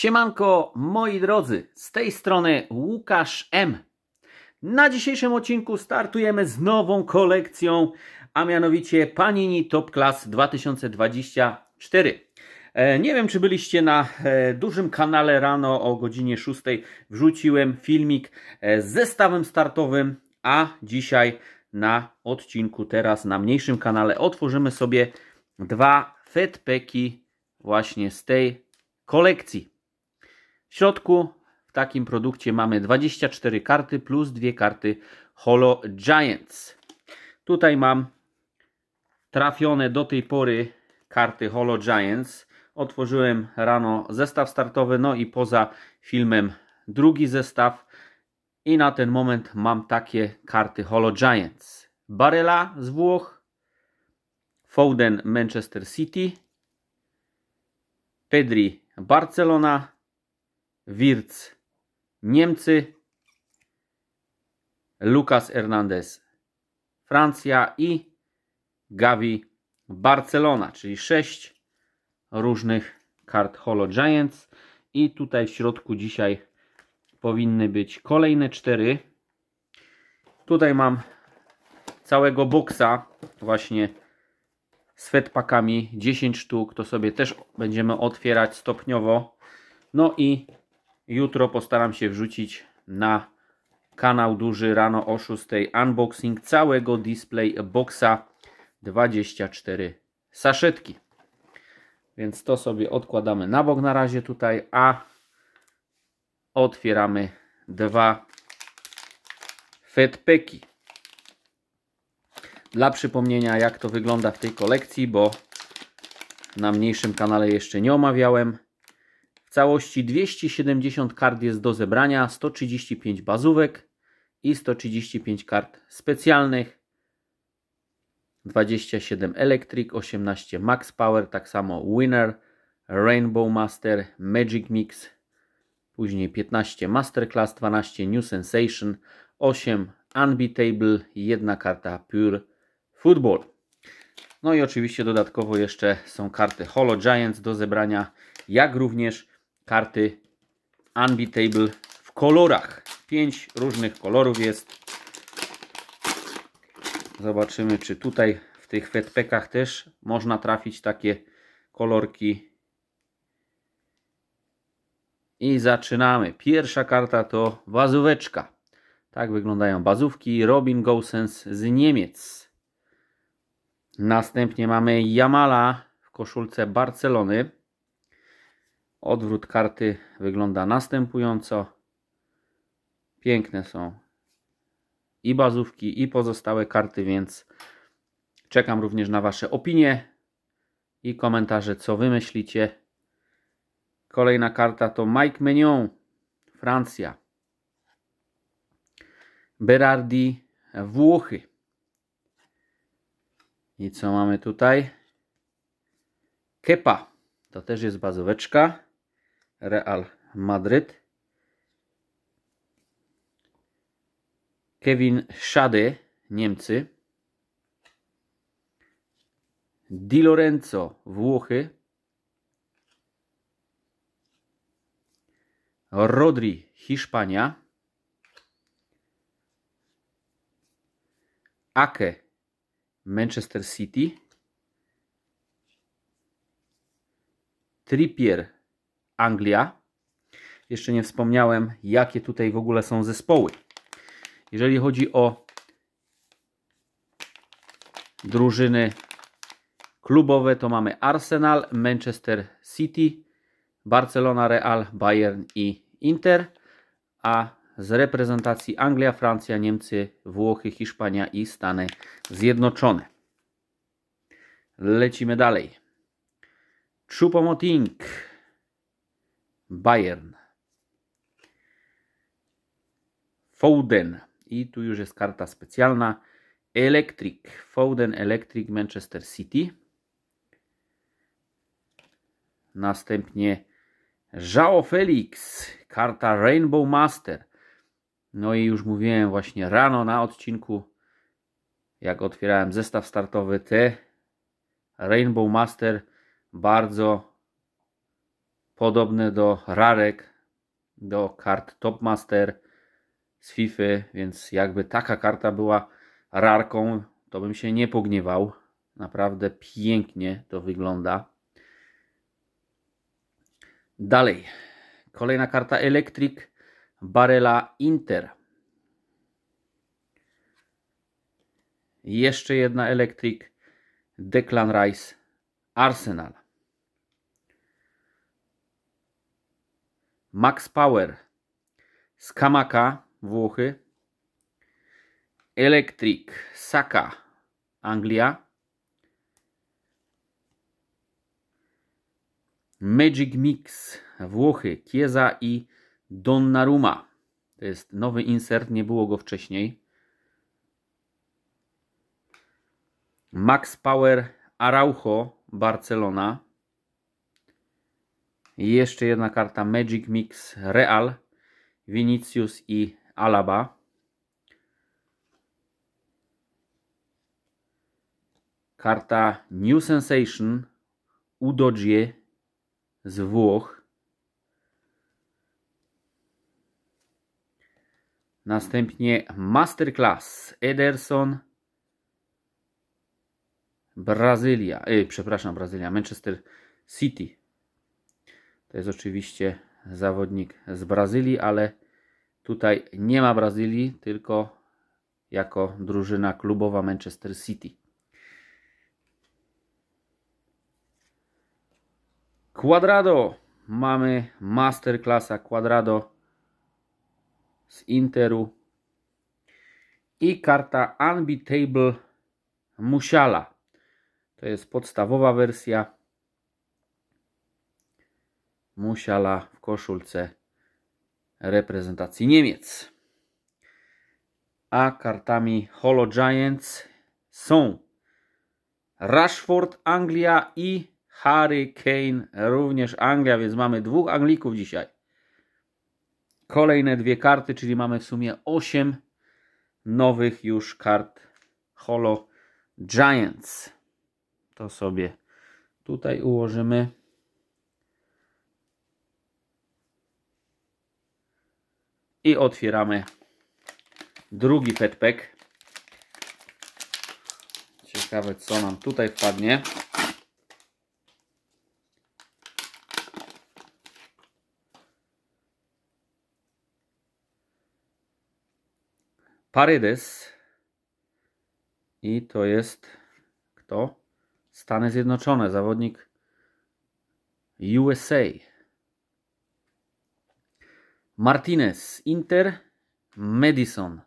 Siemanko, moi drodzy, z tej strony Łukasz M. Na dzisiejszym odcinku startujemy z nową kolekcją, a mianowicie Panini Top Class 2024. E, nie wiem, czy byliście na e, dużym kanale rano o godzinie 6. Wrzuciłem filmik e, z zestawem startowym, a dzisiaj na odcinku teraz na mniejszym kanale otworzymy sobie dwa fedpeki właśnie z tej kolekcji. W środku w takim produkcie mamy 24 karty plus dwie karty Holo Giants. Tutaj mam trafione do tej pory karty Holo Giants. Otworzyłem rano zestaw startowy, no i poza filmem drugi zestaw. I na ten moment mam takie karty Holo Giants. Barella z Włoch, Foden Manchester City, Pedri Barcelona, Wirc, Niemcy, Lucas Hernandez, Francja i Gavi Barcelona, czyli sześć różnych kart Holo Giants i tutaj w środku dzisiaj powinny być kolejne cztery. tutaj mam całego boksa właśnie z fedpakami 10 sztuk to sobie też będziemy otwierać stopniowo no i Jutro postaram się wrzucić na kanał duży rano o 6 unboxing całego display boxa 24 saszetki. Więc to sobie odkładamy na bok na razie tutaj, a otwieramy dwa fedpeki. Dla przypomnienia jak to wygląda w tej kolekcji, bo na mniejszym kanale jeszcze nie omawiałem. W całości 270 kart jest do zebrania, 135 bazówek i 135 kart specjalnych. 27 Electric, 18 Max Power, tak samo Winner, Rainbow Master, Magic Mix, później 15 Masterclass, 12 New Sensation, 8 Unbeatable, jedna karta Pure Football. No i oczywiście dodatkowo jeszcze są karty Holo Giants do zebrania, jak również karty Unbeatable w kolorach. Pięć różnych kolorów jest. Zobaczymy, czy tutaj w tych fetpekach też można trafić takie kolorki. I zaczynamy. Pierwsza karta to bazóweczka. Tak wyglądają bazówki. Robin Gosens z Niemiec. Następnie mamy Jamala w koszulce Barcelony. Odwrót karty wygląda następująco. Piękne są i bazówki, i pozostałe karty, więc czekam również na Wasze opinie i komentarze, co Wy myślicie. Kolejna karta to Mike Menion, Francja. Berardi, Włochy. I co mamy tutaj? Kepa. To też jest bazóweczka. Real Madryt. Kevin Szady, Niemcy. Di Lorenzo, Włochy. Rodri, Hiszpania. Ake, Manchester City. Trippier, Anglia. Jeszcze nie wspomniałem, jakie tutaj w ogóle są zespoły. Jeżeli chodzi o drużyny klubowe, to mamy Arsenal, Manchester City, Barcelona, Real, Bayern i Inter, a z reprezentacji Anglia, Francja, Niemcy, Włochy, Hiszpania i Stany Zjednoczone. Lecimy dalej. Choupo-Moting, Bayern. Foden. I tu już jest karta specjalna. Electric. Foden Electric Manchester City. Następnie Jao Felix. Karta Rainbow Master. No i już mówiłem właśnie rano na odcinku, jak otwierałem zestaw startowy, te Rainbow Master bardzo podobne do rarek, do kart Topmaster z FIFA, więc jakby taka karta była rarką, to bym się nie pogniewał. Naprawdę pięknie to wygląda. Dalej, kolejna karta Electric Barela Inter. Jeszcze jedna Electric Declan Rice Arsenal. Max Power, Skamaka, Włochy, Electric, Saka, Anglia, Magic Mix, Włochy, Kieza i Donnarumma. To jest nowy insert, nie było go wcześniej. Max Power, Araujo, Barcelona jeszcze jedna karta Magic Mix Real, Vinicius i Alaba. Karta New Sensation Udogie z Włoch. Następnie Masterclass Ederson Brazylia, e, przepraszam Brazylia, Manchester City to jest oczywiście zawodnik z Brazylii, ale tutaj nie ma Brazylii, tylko jako drużyna klubowa Manchester City. Quadrado. Mamy masterclassa Quadrado z Interu. I karta Unbeatable Musiala. To jest podstawowa wersja Musiala w koszulce reprezentacji Niemiec. A kartami Holo Giants są Rashford Anglia i Harry Kane również Anglia, więc mamy dwóch Anglików dzisiaj. Kolejne dwie karty, czyli mamy w sumie osiem nowych już kart Holo Giants. To sobie tutaj ułożymy. i otwieramy drugi petpek. Ciekawe co nam tutaj wpadnie. Paredes i to jest kto? Stany Zjednoczone, zawodnik USA. Martinez, Inter, Madison,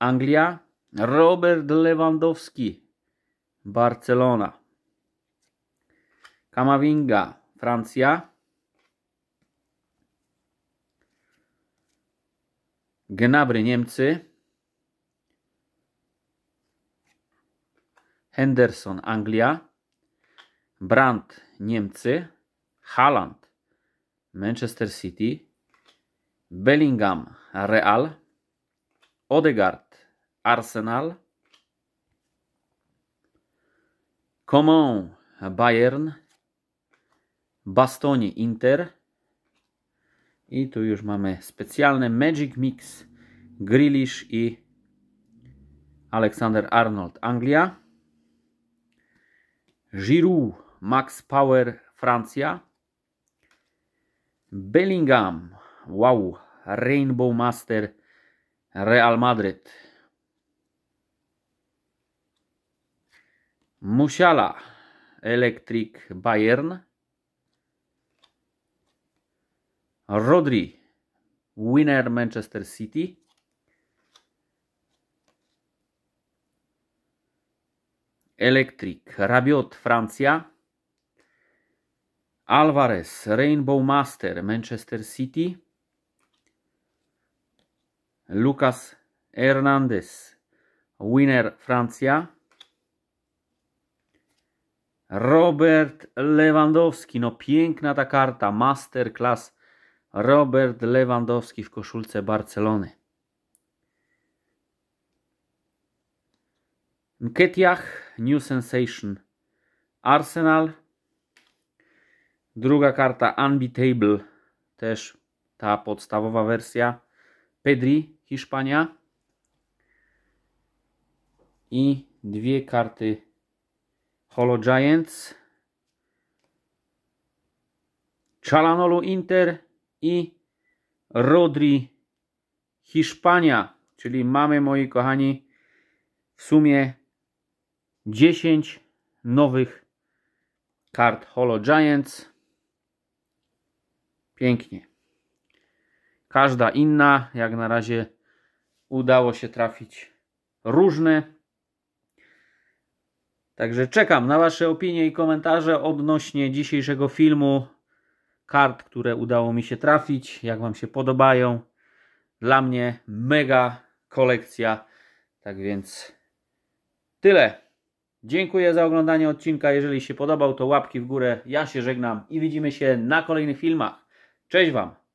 Anglia, Robert Lewandowski, Barcelona, Kamavinga, Francja, Gnabry, Niemcy, Henderson, Anglia, Brandt, Niemcy, Haaland, Manchester City, Bellingham Real, Odegaard Arsenal, Coman Bayern, Bastoni Inter i tu już mamy specjalny Magic Mix Grealish i Alexander Arnold Anglia, Giroud Max Power Francja, Bellingham Wow, Rainbow Master, Real Madrid. Mușala, Electric Bayern. Rodri, Winner Manchester City. Electric, Rabiot Franția. Alvarez, Rainbow Master Manchester City. Lucas Hernandez. Winner Francja. Robert Lewandowski. No piękna ta karta. Masterclass. Robert Lewandowski w koszulce Barcelony. Nketiah. New Sensation. Arsenal. Druga karta Unbeatable. Też ta podstawowa wersja. Pedri, Hiszpania. I dwie karty Holo Giants. Chalanolu Inter i Rodri Hiszpania. Czyli mamy, moi kochani, w sumie 10 nowych kart Holo Giants. Pięknie każda inna. Jak na razie udało się trafić różne. Także czekam na Wasze opinie i komentarze odnośnie dzisiejszego filmu, kart, które udało mi się trafić, jak Wam się podobają. Dla mnie mega kolekcja. Tak więc tyle. Dziękuję za oglądanie odcinka. Jeżeli się podobał, to łapki w górę. Ja się żegnam i widzimy się na kolejnych filmach. Cześć Wam!